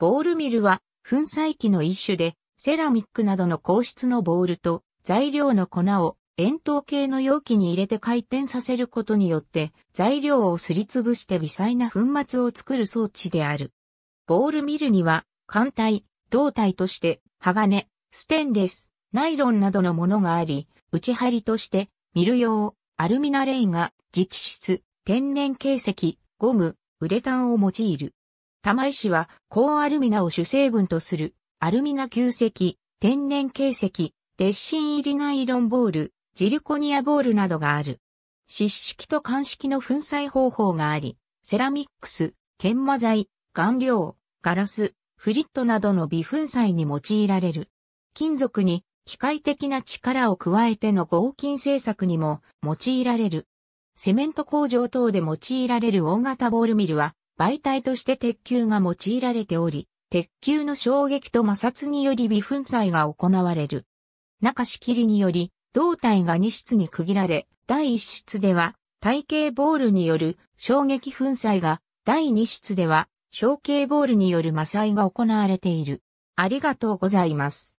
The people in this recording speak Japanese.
ボールミルは粉砕機の一種で、セラミックなどの硬質のボールと材料の粉を円筒形の容器に入れて回転させることによって材料をすりつぶして微細な粉末を作る装置である。ボールミルには艦体、胴体として鋼、ステンレス、ナイロンなどのものがあり、内張りとしてミル用、アルミナレイが直質、天然形石、ゴム、ウレタンを用いる。玉石は、高アルミナを主成分とする、アルミナ球石、天然形石、鉄心入りナイロンボール、ジルコニアボールなどがある。湿式と乾式の粉砕方法があり、セラミックス、研磨剤、顔料、ガラス、フリットなどの微粉砕に用いられる。金属に機械的な力を加えての合金製作にも用いられる。セメント工場等で用いられる大型ボールミルは媒体として鉄球が用いられており、鉄球の衝撃と摩擦により微粉砕が行われる。中仕切りにより、胴体が2室に区切られ、第1室では、体型ボールによる衝撃粉砕が、第2室では、小径ボールによる摩擦が行われている。ありがとうございます。